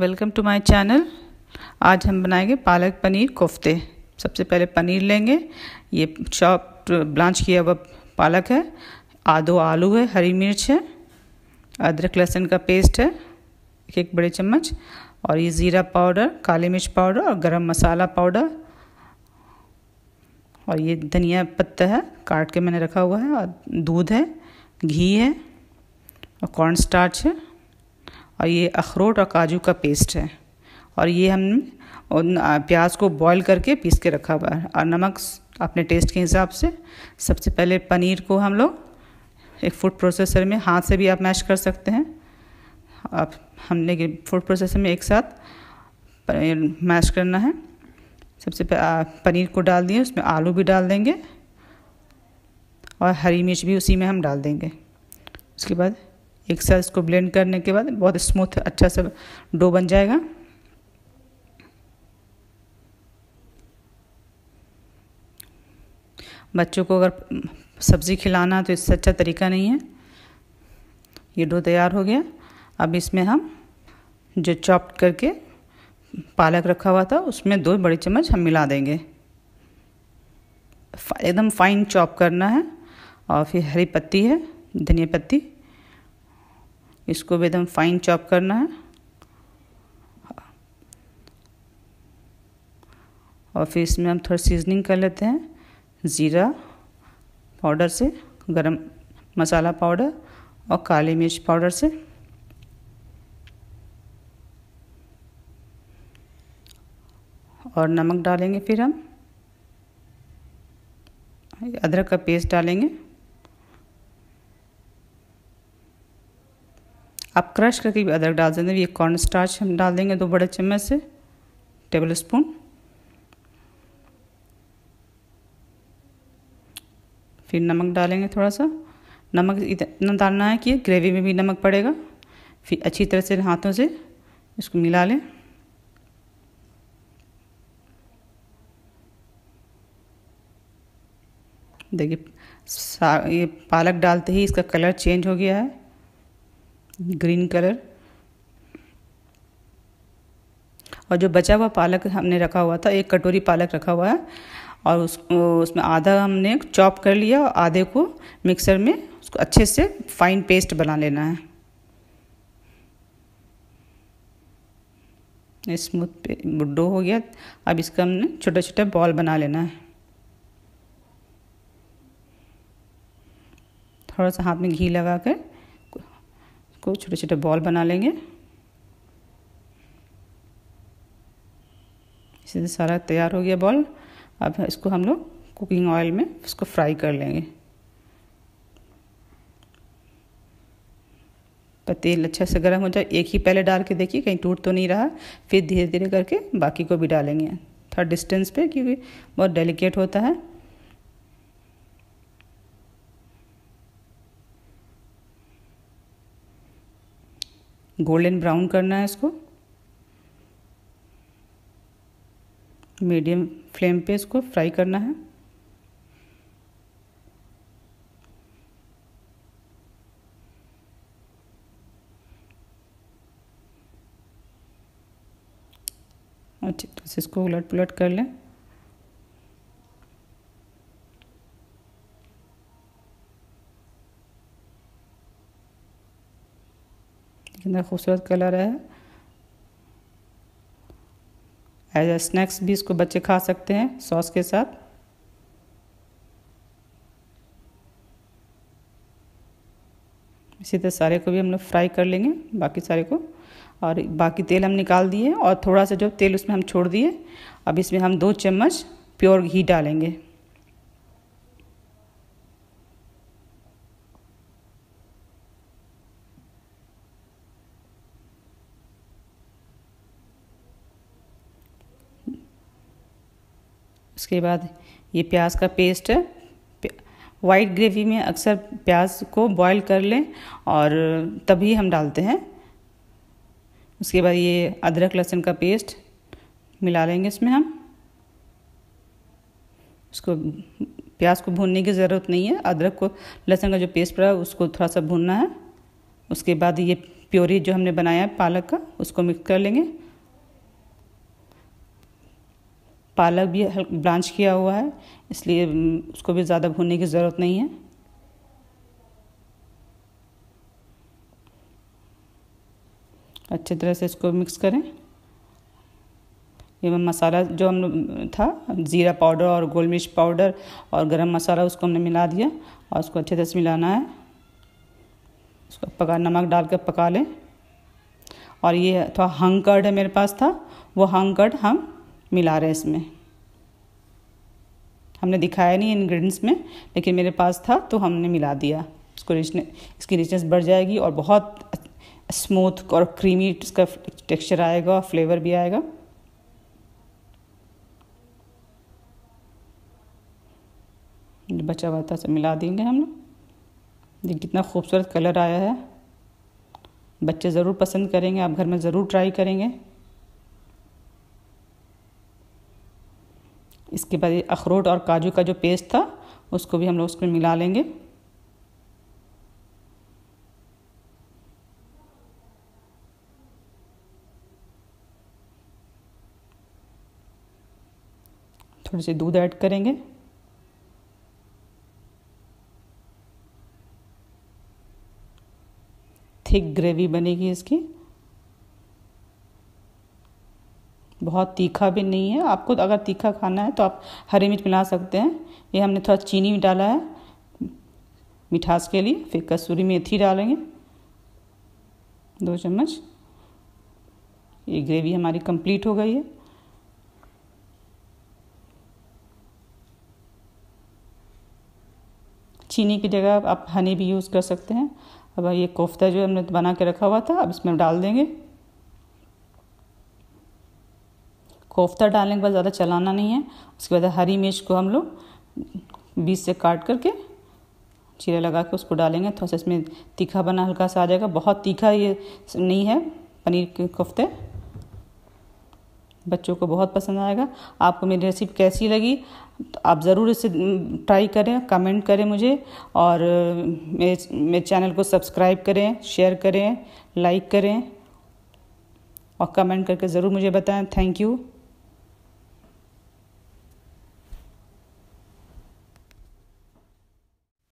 welcome to my channel आज हम बनाएंगे पालक पनीर कोफ्ते सबसे पहले पनीर लेंगे ये चॉप ब्लांच किया हुआ पालक है आधो आलू है हरी मिर्च है अदरक लहसुन का पेस्ट है एक एक बड़े चम्मच और ये ज़ीरा पाउडर काली मिर्च पाउडर और गरम मसाला पाउडर और ये धनिया पत्ता है काट के मैंने रखा हुआ है और दूध है घी है और कॉर्न स्टार्च है और ये अखरोट और काजू का पेस्ट है और ये हम प्याज को बॉईल करके पीस के रखा हुआ है और नमक अपने टेस्ट के हिसाब से सबसे पहले पनीर को हम लोग एक फूड प्रोसेसर में हाथ से भी आप मैश कर सकते हैं आप हमने फूड प्रोसेसर में एक साथ मैश करना है सबसे पनीर को डाल दिए उसमें आलू भी डाल देंगे और हरी मिर्च भी उसी में हम डाल देंगे उसके बाद एक साथ इसको ब्लेंड करने के बाद बहुत स्मूथ अच्छा सा डो बन जाएगा बच्चों को अगर सब्ज़ी खिलाना तो इससे अच्छा तरीका नहीं है ये डो तैयार हो गया अब इसमें हम जो चॉप करके पालक रखा हुआ था उसमें दो बड़े चम्मच हम मिला देंगे एकदम फाइन चॉप करना है और फिर हरी पत्ती है धनिया पत्ती इसको भी एकदम फाइन चॉप करना है और फिर इसमें हम थोड़ा सीजनिंग कर लेते हैं ज़ीरा पाउडर से गरम मसाला पाउडर और काली मिर्च पाउडर से और नमक डालेंगे फिर हम अदरक का पेस्ट डालेंगे आप क्रश करके भी अदरक डाल देंगे ये कॉर्न स्टार्च हम डाल देंगे दो बड़े चम्मच से टेबल स्पून फिर नमक डालेंगे थोड़ा सा नमक इतना डालना है कि ग्रेवी में भी नमक पड़ेगा फिर अच्छी तरह से हाथों से इसको मिला लें देखिए ये पालक डालते ही इसका कलर चेंज हो गया है ग्रीन कलर और जो बचा हुआ पालक हमने रखा हुआ था एक कटोरी पालक रखा हुआ है और उस उसमें आधा हमने चॉप कर लिया और आधे को मिक्सर में उसको अच्छे से फाइन पेस्ट बना लेना है स्मूथ बुड्डो हो गया अब इसका हमने छोटा छोटा बॉल बना लेना है थोड़ा सा हाथ में घी लगा कर छोटे छोटे बॉल बना लेंगे इसी से तो सारा तैयार हो गया बॉल अब इसको हम लोग कुकिंग ऑयल में इसको फ्राई कर लेंगे तेल अच्छा से गर्म हो जाए एक ही पहले डाल के देखिए कहीं टूट तो नहीं रहा फिर धीरे धीरे करके बाकी को भी डालेंगे थोड़ा डिस्टेंस पे क्योंकि बहुत डेलिकेट होता है गोल्डन ब्राउन करना है इसको मीडियम फ्लेम पे इसको फ्राई करना है अच्छा तो इसको उलट पुलट कर लें इसके अंदर खूबसूरत कलर है एज ए स्नैक्स भी इसको बच्चे खा सकते हैं सॉस के साथ इसी तरह सारे को भी हम लोग फ्राई कर लेंगे बाकी सारे को और बाकी तेल हम निकाल दिए और थोड़ा सा जो तेल उसमें हम छोड़ दिए अब इसमें हम दो चम्मच प्योर घी डालेंगे उसके बाद ये प्याज का पेस्ट है वाइट ग्रेवी में अक्सर प्याज को बॉईल कर लें और तभी हम डालते हैं उसके बाद ये अदरक लहसुन का पेस्ट मिला लेंगे इसमें हम उसको प्याज को भूनने की ज़रूरत नहीं है अदरक को लहसुन का जो पेस्ट पड़ा उसको थोड़ा सा भूनना है उसके बाद ये प्योरी जो हमने बनाया है पालक का उसको मिक्स कर लेंगे पालक भी ब्लांच किया हुआ है इसलिए उसको भी ज़्यादा भूनने की ज़रूरत नहीं है अच्छी तरह से इसको मिक्स करें ये मसाला जो हम था ज़ीरा पाउडर और गोल मिर्च पाउडर और गरम मसाला उसको हमने मिला दिया और उसको अच्छे तरह से मिलाना है उसको पका नमक डाल कर पका लें और ये थोड़ा हंग कर्ड है मेरे पास था वो हंग कर्ड हम मिला रहे हैं इसमें हमने दिखाया नहीं इंग्रेडिएंट्स में लेकिन मेरे पास था तो हमने मिला दिया इसको रिचने इसकी रिचनेस बढ़ जाएगी और बहुत स्मूथ और क्रीमी इसका टेक्सचर आएगा फ्लेवर भी आएगा बचा हुआ था सब मिला देंगे हम लोग ये कितना खूबसूरत कलर आया है बच्चे ज़रूर पसंद करेंगे आप घर में ज़रूर ट्राई करेंगे इसके बाद अखरोट और काजू का जो पेस्ट था उसको भी हम लोग उसमें मिला लेंगे थोड़ी सी दूध ऐड करेंगे थिक ग्रेवी बनेगी इसकी बहुत तीखा भी नहीं है आपको अगर तीखा खाना है तो आप हरी मिर्च मिला सकते हैं ये हमने थोड़ा चीनी भी डाला है मिठास के लिए फिर कसूरी मेथी डालेंगे दो चम्मच ये ग्रेवी हमारी कंप्लीट हो गई है चीनी की जगह आप हनी भी यूज़ कर सकते हैं अब ये कोफ्ता जो हमने बना के रखा हुआ था अब इसमें डाल देंगे कोफ्ता डालने के बाद ज़्यादा चलाना नहीं है उसके बाद हरी मिर्च को हम लोग बीस से काट करके चीरा लगा के उसको डालेंगे थोड़ा सा इसमें तीखा बना हल्का सा आ जाएगा बहुत तीखा ये नहीं है पनीर के कोफ्ते बच्चों को बहुत पसंद आएगा आपको मेरी रेसिपी कैसी लगी तो आप ज़रूर इसे ट्राई करें कमेंट करें मुझे और मेरे मेरे चैनल को सब्सक्राइब करें शेयर करें लाइक करें और कमेंट करके ज़रूर मुझे बताएं थैंक यू